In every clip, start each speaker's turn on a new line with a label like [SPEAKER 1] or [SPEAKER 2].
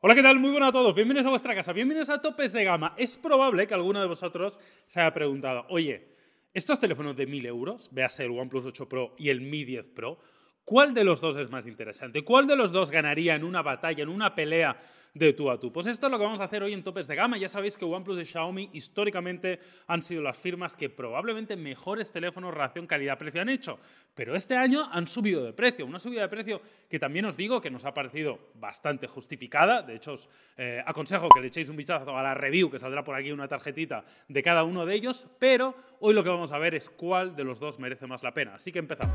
[SPEAKER 1] Hola, ¿qué tal? Muy buenas a todos. Bienvenidos a vuestra casa. Bienvenidos a Topes de Gama. Es probable que alguno de vosotros se haya preguntado, oye, estos teléfonos de 1000 euros, véase el OnePlus 8 Pro y el Mi 10 Pro, ¿cuál de los dos es más interesante? ¿Cuál de los dos ganaría en una batalla, en una pelea de tú a tú. Pues esto es lo que vamos a hacer hoy en Topes de Gama. Ya sabéis que OnePlus y Xiaomi históricamente han sido las firmas que probablemente mejores teléfonos relación calidad-precio han hecho, pero este año han subido de precio, una subida de precio que también os digo que nos ha parecido bastante justificada, de hecho os eh, aconsejo que le echéis un vistazo a la review que saldrá por aquí una tarjetita de cada uno de ellos, pero hoy lo que vamos a ver es cuál de los dos merece más la pena, así que empezamos.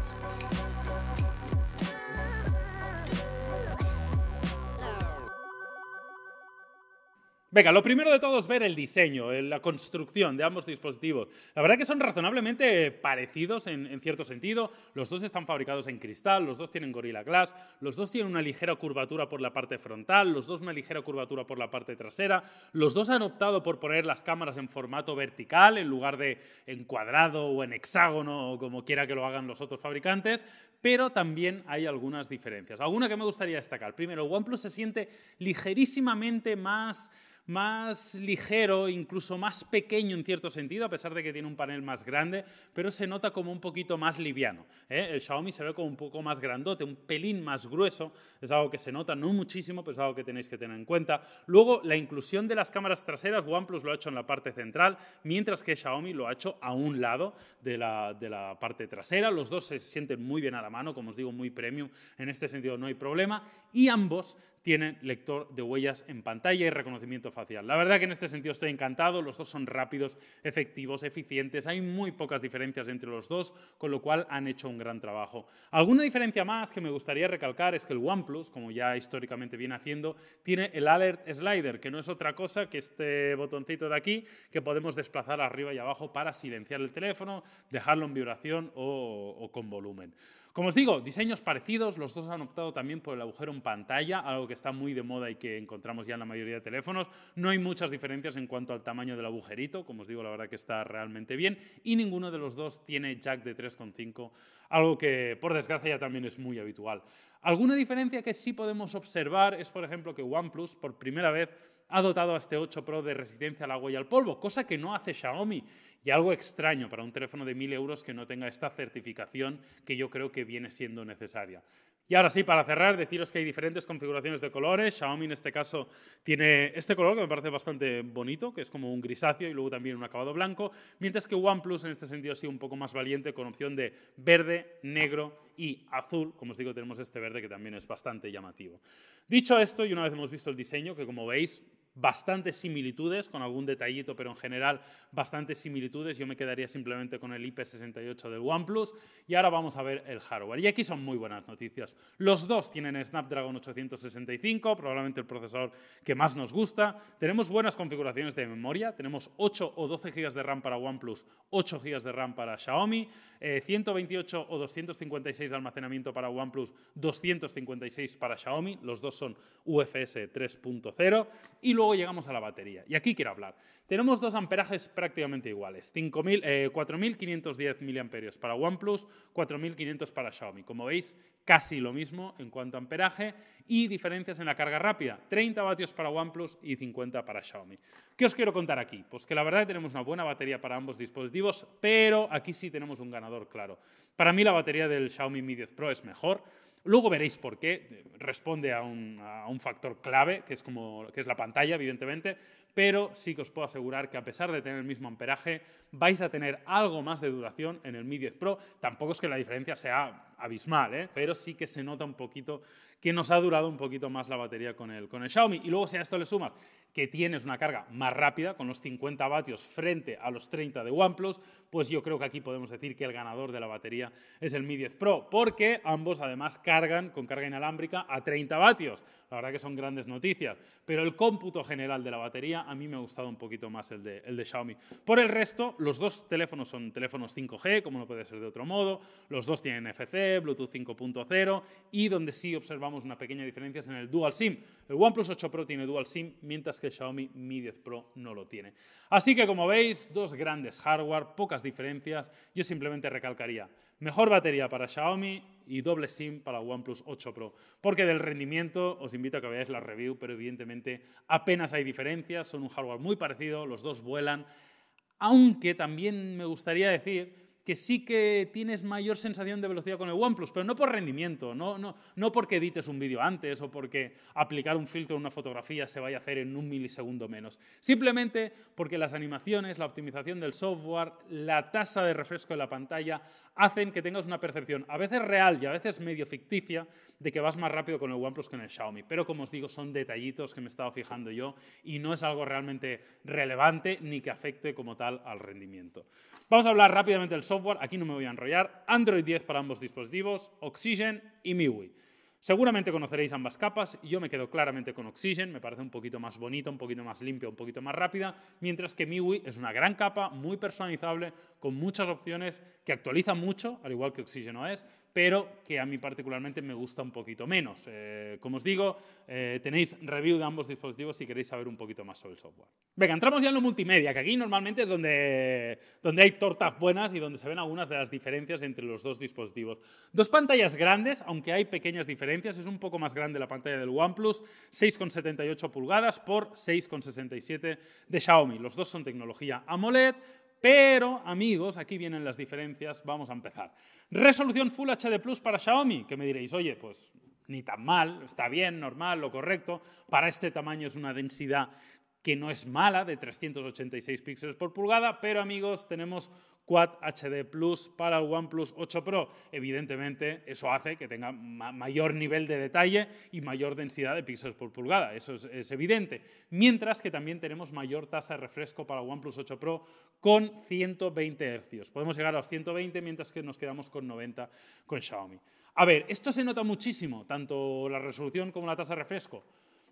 [SPEAKER 1] Venga, lo primero de todo es ver el diseño, la construcción de ambos dispositivos. La verdad que son razonablemente parecidos en, en, cierto sentido. Los dos están fabricados en cristal, los dos tienen Gorilla Glass, los dos tienen una ligera curvatura por la parte frontal, los dos una ligera curvatura por la parte trasera. Los dos han optado por poner las cámaras en formato vertical en lugar de en cuadrado o en hexágono o como quiera que lo hagan los otros fabricantes, pero también hay algunas diferencias. Alguna que me gustaría destacar. Primero, OnePlus se siente ligerísimamente más más ligero, incluso más pequeño en cierto sentido, a pesar de que tiene un panel más grande, pero se nota como un poquito más liviano. ¿eh? El Xiaomi se ve como un poco más grandote, un pelín más grueso, es algo que se nota, no muchísimo, pero es algo que tenéis que tener en cuenta. Luego, la inclusión de las cámaras traseras, OnePlus lo ha hecho en la parte central, mientras que Xiaomi lo ha hecho a un lado de la parte trasera. Los dos se sienten muy bien a la mano, como os digo, muy premium, en este sentido no hay problema, y ambos tienen lector de huellas en pantalla y reconocimiento facial. La verdad que en este sentido estoy encantado, los dos son rápidos, efectivos, eficientes, hay muy pocas diferencias entre los dos, con lo cual han hecho un gran trabajo. Alguna diferencia más que me gustaría recalcar es que el OnePlus, como ya históricamente viene haciendo, tiene el Alert Slider, que no es otra cosa que este botoncito de aquí que podemos desplazar arriba y abajo para silenciar el teléfono, dejarlo en vibración o, o con volumen. Como os digo, diseños parecidos, los dos han optado también por el agujero en pantalla, algo que está muy de moda y que encontramos ya en la mayoría de teléfonos. No hay muchas diferencias en cuanto al tamaño del agujerito, como os digo, la verdad que está realmente bien. Y ninguno de los dos tiene jack de 3,5, algo que por desgracia ya también es muy habitual. Alguna diferencia que sí podemos observar es, por ejemplo, que OnePlus por primera vez ha dotado a este 8 Pro de resistencia al agua y al polvo, cosa que no hace Xiaomi y algo extraño para un teléfono de 1.000 euros que no tenga esta certificación que yo creo que viene siendo necesaria. Y ahora sí, para cerrar, deciros que hay diferentes configuraciones de colores. Xiaomi en este caso tiene este color que me parece bastante bonito, que es como un grisáceo y luego también un acabado blanco, mientras que OnePlus en este sentido ha sido un poco más valiente con opción de verde, negro y azul. Como os digo, tenemos este verde que también es bastante llamativo. Dicho esto, y una vez hemos visto el diseño, que como veis bastantes similitudes, con algún detallito, pero en general bastantes similitudes. Yo me quedaría simplemente con el IP68 del OnePlus. Y ahora vamos a ver el hardware. Y aquí son muy buenas noticias. Los dos tienen Snapdragon 865, probablemente el procesador que más nos gusta. Tenemos buenas configuraciones de memoria. Tenemos 8 o 12 GB de RAM para OnePlus, 8 GB de RAM para Xiaomi, 128 eh, o 256 de almacenamiento para OnePlus, 256 para Xiaomi. Los dos son UFS 3.0. Y luego llegamos a la batería. Y aquí quiero hablar. Tenemos dos amperajes prácticamente iguales, 4.510 eh, mAh para OnePlus, 4.500 para Xiaomi. Como veis, casi lo mismo en cuanto a amperaje y diferencias en la carga rápida, 30 vatios para OnePlus y 50 para Xiaomi. ¿Qué os quiero contar aquí? Pues que la verdad tenemos una buena batería para ambos dispositivos, pero aquí sí tenemos un ganador claro. Para mí la batería del Xiaomi Mi 10 Pro es mejor, Luego veréis por qué, eh, responde a un, factor clave, que es, como, que es la pantalla, evidentemente, pero sí que os puedo asegurar que a pesar de tener el mismo amperaje, vais a tener algo más de duración en el Mi 10 Pro. Tampoco es que la diferencia sea abismal, ¿eh? pero sí que se nota un poquito que nos ha durado un poquito más la batería con el, con el Xiaomi. Y luego si a esto le sumas que tienes una carga más rápida, con los 50 vatios frente a los 30 de OnePlus, pues yo creo que aquí podemos decir que el ganador de la batería es el Mi 10 Pro, porque ambos además cargan con carga inalámbrica a 30 vatios la verdad que son grandes noticias. Pero el cómputo general de la batería, a mí me ha gustado un poquito más el de, el de Xiaomi. Por el resto, los dos teléfonos son teléfonos 5G, como no puede ser de otro modo. Los dos tienen NFC, Bluetooth 5.0 y donde sí observamos una pequeña diferencia es en el Dual SIM. El OnePlus 8 Pro tiene Dual SIM, mientras que el Xiaomi Mi 10 Pro no lo tiene. Así que como veis, dos grandes hardware, pocas diferencias. Yo simplemente recalcaría, Mejor batería para Xiaomi y doble SIM para OnePlus 8 Pro. Porque del rendimiento os invito a que veáis la review, pero evidentemente apenas hay diferencias, son un hardware muy parecido, los dos vuelan. Aunque también me gustaría decir que sí que tienes mayor sensación de velocidad con el OnePlus, pero no por rendimiento, no, no, no porque edites un vídeo antes o porque aplicar un filtro en una fotografía se vaya a hacer en un milisegundo menos. Simplemente porque las animaciones, la optimización del software, la tasa de refresco de la pantalla hacen que tengas una percepción, a veces real y a veces medio ficticia, de que vas más rápido con el OnePlus que con el Xiaomi. Pero como os digo, son detallitos que me he estado fijando yo y no es algo realmente relevante ni que afecte como tal al rendimiento. Vamos a hablar rápidamente del software, aquí no me voy a enrollar. Android 10 para ambos dispositivos, Oxygen y MIUI. Seguramente conoceréis ambas capas, yo me quedo claramente con Oxygen, me parece un poquito más bonito, un poquito más limpio, un poquito más rápida, mientras que MIUI es una gran capa, muy personalizable, con muchas opciones, que actualiza mucho, al igual que Oxygen OS, pero que a mí particularmente me gusta un poquito menos. Eh, como os digo, eh, tenéis review de ambos dispositivos si queréis saber un poquito más sobre el software. Venga, entramos ya en lo multimedia, que aquí normalmente es donde, donde hay tortas buenas y donde se ven algunas de las diferencias entre los dos dispositivos. Dos pantallas grandes, aunque hay pequeñas diferencias, es un poco más grande la pantalla del OnePlus, 6,78 pulgadas por 6,67 de Xiaomi. Los dos son tecnología AMOLED, pero, amigos, aquí vienen las diferencias, vamos a empezar. Resolución Full HD Plus para Xiaomi, que me diréis, oye, pues ni tan mal, está bien, normal, lo correcto. Para este tamaño es una densidad que no es mala, de 386 píxeles por pulgada, pero amigos, tenemos Quad HD Plus para el OnePlus 8 Pro. Evidentemente, eso hace que tenga mayor nivel de detalle y mayor densidad de píxeles por pulgada, eso es, evidente. Mientras que también tenemos mayor tasa de refresco para el OnePlus 8 Pro con 120 Hz. Podemos llegar a los 120 mientras que nos quedamos con 90 con Xiaomi. A ver, esto se nota muchísimo, tanto la resolución como la tasa de refresco.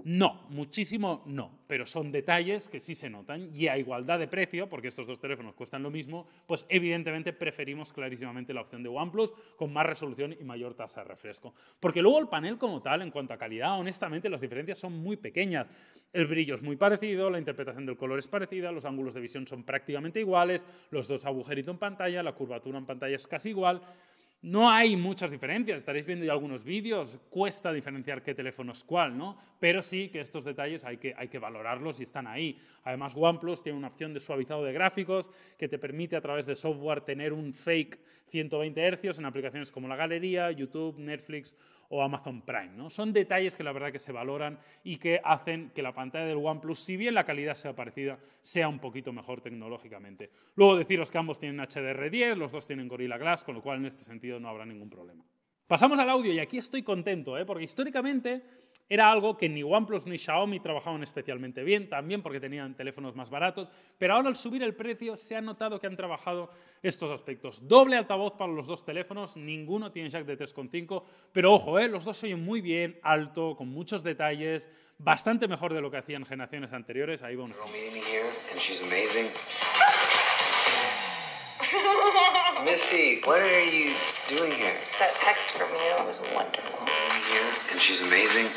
[SPEAKER 1] No, muchísimo no, pero son detalles que sí se notan y a igualdad de precio, porque estos dos teléfonos cuestan lo mismo, pues evidentemente preferimos clarísimamente la opción de OnePlus con más resolución y mayor tasa de refresco. Porque luego el panel como tal, en cuanto a calidad, honestamente las diferencias son muy pequeñas. El brillo es muy parecido, la interpretación del color es parecida, los ángulos de visión son prácticamente iguales, los dos agujeritos en pantalla, la curvatura en pantalla es casi igual. No hay muchas diferencias, estaréis viendo ya algunos vídeos, cuesta diferenciar qué teléfono es cuál, ¿no? Pero sí que estos detalles hay que, hay que valorarlos y están ahí. Además, OnePlus tiene una opción de suavizado de gráficos que te permite a través de software tener un fake 120 Hz en aplicaciones como la galería, YouTube, Netflix o Amazon Prime. ¿no? Son detalles que la verdad que se valoran y que hacen que la pantalla del OnePlus, si bien la calidad sea parecida, sea un poquito mejor tecnológicamente. Luego deciros que ambos tienen HDR10, los dos tienen Gorilla Glass, con lo cual en este sentido no habrá ningún problema. Pasamos al audio y aquí estoy contento, ¿eh? porque históricamente era algo que ni OnePlus ni Xiaomi trabajaban especialmente bien, también porque tenían teléfonos más baratos, pero ahora al subir el precio se ha notado que han trabajado estos aspectos. Doble altavoz para los dos teléfonos, ninguno tiene jack de 3.5, pero ojo, ¿eh? los dos se oyen muy bien, alto, con muchos detalles, bastante mejor de lo que hacían generaciones anteriores. Ahí va Missy, what are you doing here? That text from you was wonderful. and she's amazing.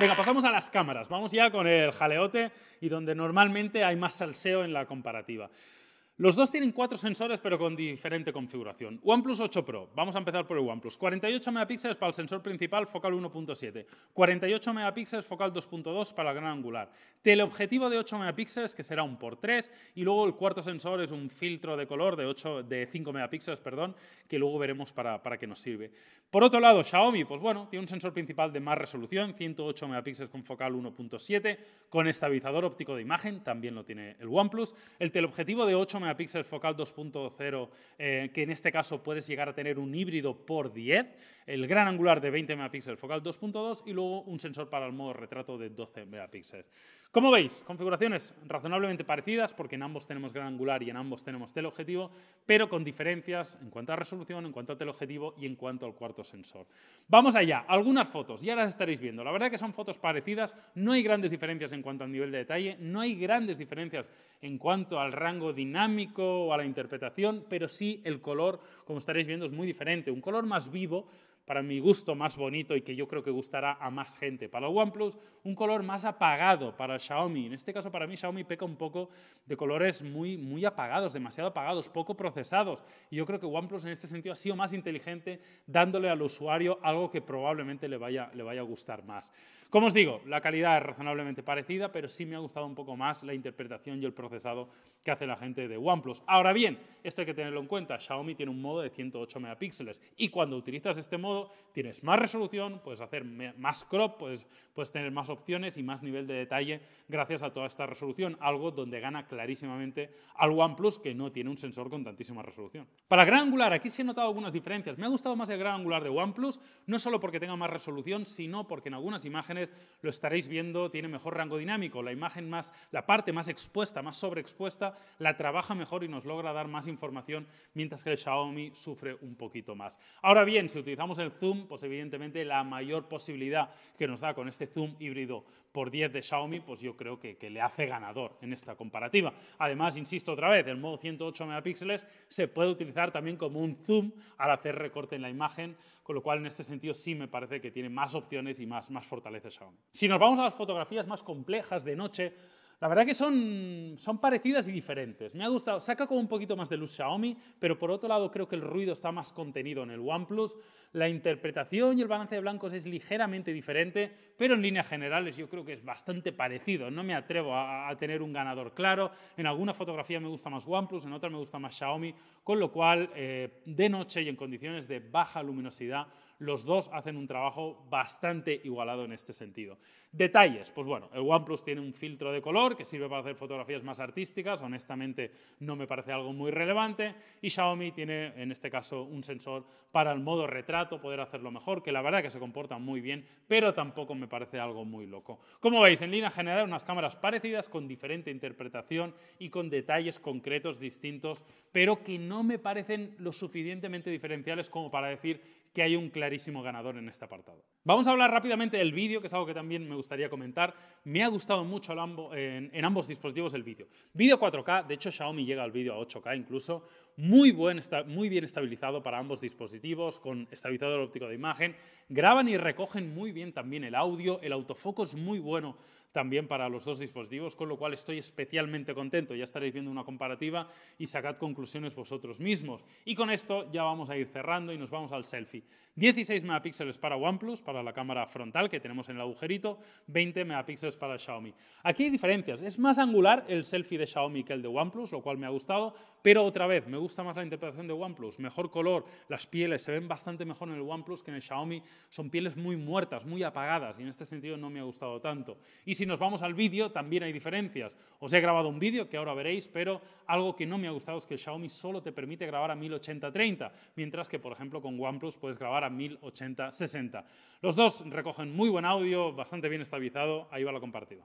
[SPEAKER 1] Venga, pasamos a las cámaras. Vamos ya con el jaleote y donde normalmente hay más salseo en la comparativa. Los dos tienen cuatro sensores, pero con diferente configuración. OnePlus 8 Pro, vamos a empezar por el OnePlus. 48 megapíxeles para el sensor principal, focal 1.7. 48 megapíxeles, focal 2.2 para el gran angular. Teleobjetivo de 8 megapíxeles, que será un por 3. Y luego el cuarto sensor es un filtro de color de, de 5 megapíxeles, perdón, que luego veremos para, qué nos sirve. Por otro lado, Xiaomi, pues bueno, tiene un sensor principal de más resolución, 108 megapíxeles con focal 1.7, con estabilizador óptico de imagen, también lo tiene el OnePlus. El teleobjetivo de 8 megapíxeles focal 2.0, eh, que en este caso puedes llegar a tener un híbrido por 10, el gran angular de 20 megapíxeles focal 2.2 y luego un sensor para el modo retrato de 12 megapíxeles. Como veis, configuraciones razonablemente parecidas, porque en ambos tenemos gran angular y en ambos tenemos teleobjetivo, pero con diferencias en cuanto a resolución, en cuanto a teleobjetivo y en cuanto al cuarto sensor. Vamos allá, algunas fotos, ya las estaréis viendo. La verdad que son fotos parecidas, no hay grandes diferencias en cuanto al nivel de detalle, no hay grandes diferencias en cuanto al rango dinámico o a la interpretación, pero sí el color, como estaréis viendo, es muy diferente. Un color más vivo para mi gusto más bonito y que yo creo que gustará a más gente. Para el OnePlus, un color más apagado para Xiaomi. En este caso, para mí, Xiaomi peca un poco de colores muy, muy apagados, demasiado apagados, poco procesados. Y yo creo que OnePlus en este sentido ha sido más inteligente dándole al usuario algo que probablemente le vaya, le vaya a gustar más. Como os digo, la calidad es razonablemente parecida, pero sí me ha gustado un poco más la interpretación y el procesado que hace la gente de OnePlus. Ahora bien, esto hay que tenerlo en cuenta. Xiaomi tiene un modo de 108 megapíxeles y cuando utilizas este modo, tienes más resolución, puedes hacer más crop, puedes, puedes tener más opciones y más nivel de detalle gracias a toda esta resolución, algo donde gana clarísimamente al OnePlus que no tiene un sensor con tantísima resolución. Para gran angular, aquí se han notado algunas diferencias. Me ha gustado más el gran angular de OnePlus, no solo porque tenga más resolución, sino porque en algunas imágenes lo estaréis viendo, tiene mejor rango dinámico, la imagen más, la parte más expuesta, más sobreexpuesta, la trabaja mejor y nos logra dar más información, mientras que el Xiaomi sufre un poquito más. Ahora bien, si utilizamos el el zoom, pues evidentemente la mayor posibilidad que nos da con este zoom híbrido por 10 de Xiaomi, pues yo creo que, le hace ganador en esta comparativa. Además, insisto otra vez, el modo 108 megapíxeles se puede utilizar también como un zoom al hacer recorte en la imagen, con lo cual en este sentido sí me parece que tiene más opciones y más, más fortaleza Xiaomi. Si nos vamos a las fotografías más complejas de noche, la verdad que son, parecidas y diferentes. Me ha gustado. Saca como un poquito más de luz Xiaomi, pero por otro lado creo que el ruido está más contenido en el OnePlus. La interpretación y el balance de blancos es ligeramente diferente, pero en líneas generales yo creo que es bastante parecido. No me atrevo a, tener un ganador claro. En alguna fotografía me gusta más OnePlus, en otra me gusta más Xiaomi, con lo cual eh, de noche y en condiciones de baja luminosidad los dos hacen un trabajo bastante igualado en este sentido. Detalles, pues bueno, el OnePlus tiene un filtro de color que sirve para hacer fotografías más artísticas, honestamente no me parece algo muy relevante, y Xiaomi tiene en este caso un sensor para el modo retrato, poder hacerlo mejor, que la verdad que se comporta muy bien, pero tampoco me parece algo muy loco. Como veis, en línea general unas cámaras parecidas con diferente interpretación y con detalles concretos distintos, pero que no me parecen lo suficientemente diferenciales como para decir que hay un clarísimo ganador en este apartado. Vamos a hablar rápidamente del vídeo, que es algo que también me gustaría comentar. Me ha gustado mucho en, ambos dispositivos el vídeo. Vídeo 4K, de hecho Xiaomi llega al vídeo a 8K incluso, muy, buen, muy bien estabilizado para ambos dispositivos, con estabilizador óptico de imagen. Graban y recogen muy bien también el audio, el autofoco es muy bueno también para los dos dispositivos, con lo cual estoy especialmente contento. Ya estaréis viendo una comparativa y sacad conclusiones vosotros mismos. Y con esto ya vamos a ir cerrando y nos vamos al selfie. 16 megapíxeles para OnePlus, para la cámara frontal que tenemos en el agujerito, 20 megapíxeles para Xiaomi. Aquí hay diferencias. Es más angular el selfie de Xiaomi que el de OnePlus, lo cual me ha gustado, pero otra vez me gusta más la interpretación de OnePlus, mejor color, las pieles se ven bastante mejor en el OnePlus que en el Xiaomi, son pieles muy muertas, muy apagadas y en este sentido no me ha gustado tanto. Y si nos vamos al vídeo también hay diferencias. Os he grabado un vídeo que ahora veréis, pero algo que no me ha gustado es que el Xiaomi solo te permite grabar a 1080-30, mientras que por ejemplo con OnePlus puedes grabar a 1080-60. Los dos recogen muy buen audio, bastante bien estabilizado, ahí va la compartida.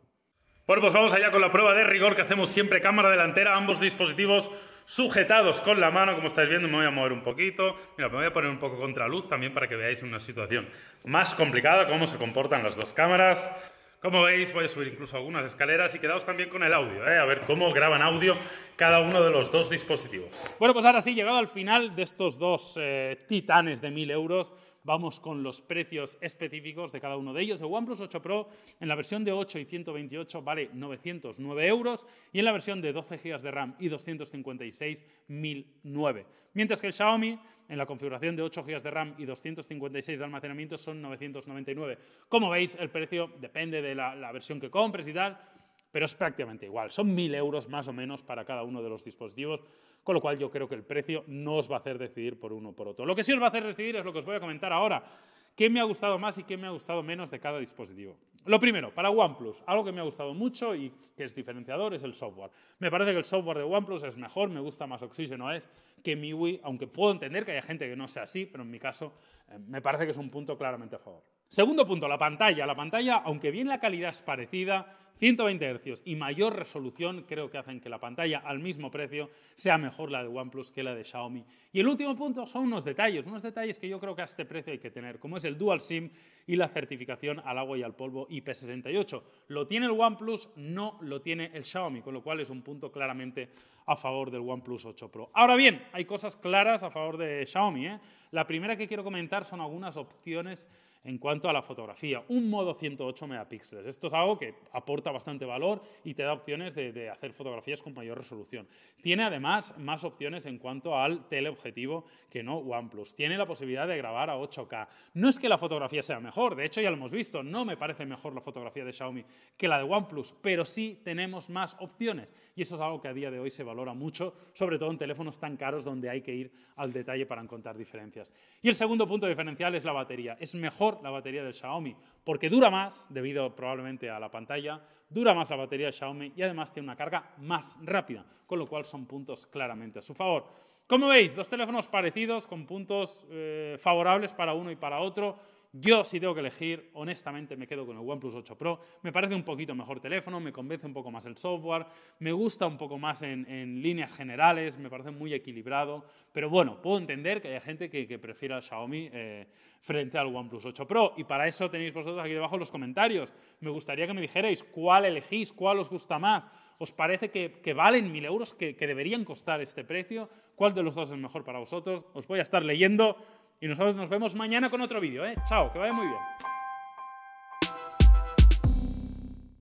[SPEAKER 1] Bueno, pues vamos allá con la prueba de rigor que hacemos siempre, cámara delantera, ambos dispositivos sujetados con la mano, como estáis viendo, me voy a mover un poquito, mira, me voy a poner un poco contra luz también para que veáis una situación más complicada, cómo se comportan las dos cámaras. Como veis, voy a subir incluso algunas escaleras y quedaos también con el audio, ¿eh? a ver cómo graban audio cada uno de los dos dispositivos. Bueno, pues ahora sí, llegado al final de estos dos eh, titanes de mil euros, Vamos con los precios específicos de cada uno de ellos. El OnePlus 8 Pro en la versión de 8 y 128 vale 909 euros y en la versión de 12 GB de RAM y 256, 1009. Mientras que el Xiaomi en la configuración de 8 GB de RAM y 256 de almacenamiento son 999. Como veis, el precio depende de la, la versión que compres y tal, pero es prácticamente igual. Son 1.000 euros más o menos para cada uno de los dispositivos con lo cual yo creo que el precio no os va a hacer decidir por uno o por otro. Lo que sí os va a hacer decidir es lo que os voy a comentar ahora, qué me ha gustado más y qué me ha gustado menos de cada dispositivo. Lo primero, para OnePlus, algo que me ha gustado mucho y que es diferenciador es el software. Me parece que el software de OnePlus es mejor, me gusta más Oxygen OS que MIUI, aunque puedo entender que haya gente que no sea así, pero en mi caso eh, me parece que es un punto claramente a favor. Segundo punto, la pantalla. La pantalla, aunque bien la calidad es parecida, 120 Hz y mayor resolución creo que hacen que la pantalla al mismo precio sea mejor la de OnePlus que la de Xiaomi. Y el último punto son unos detalles, unos detalles que yo creo que a este precio hay que tener, como es el Dual SIM y la certificación al agua y al polvo IP68. Lo tiene el OnePlus, no lo tiene el Xiaomi, con lo cual es un punto claramente a favor del OnePlus 8 Pro. Ahora bien, hay cosas claras a favor de Xiaomi. ¿eh? La primera que quiero comentar son algunas opciones en cuanto a la fotografía. Un modo 108 megapíxeles. Esto es algo que aporta bastante valor y te da opciones de, hacer fotografías con mayor resolución. Tiene además más opciones en cuanto al teleobjetivo que no OnePlus. Tiene la posibilidad de grabar a 8K. No es que la fotografía sea mejor, de hecho ya lo hemos visto, no me parece mejor la fotografía de Xiaomi que la de OnePlus, pero sí tenemos más opciones y eso es algo que a día de hoy se valora mucho, sobre todo en teléfonos tan caros donde hay que ir al detalle para encontrar diferencias. Y el segundo punto diferencial es la batería. Es mejor la batería del Xiaomi, porque dura más, debido probablemente a la pantalla, dura más la batería del Xiaomi y además tiene una carga más rápida, con lo cual son puntos claramente a su favor. Como veis, dos teléfonos parecidos, con puntos eh, favorables para uno y para otro yo, si tengo que elegir, honestamente me quedo con el OnePlus 8 Pro. Me parece un poquito mejor teléfono, me convence un poco más el software, me gusta un poco más en, líneas generales, me parece muy equilibrado. Pero bueno, puedo entender que haya gente que, prefiera el Xiaomi eh, frente al OnePlus 8 Pro. Y para eso tenéis vosotros aquí debajo los comentarios. Me gustaría que me dijerais cuál elegís, cuál os gusta más. ¿Os parece que, valen mil euros, que, que deberían costar este precio? ¿Cuál de los dos es mejor para vosotros? Os voy a estar leyendo. Y nosotros nos vemos mañana con otro vídeo, ¿eh? Chao, que vaya muy bien.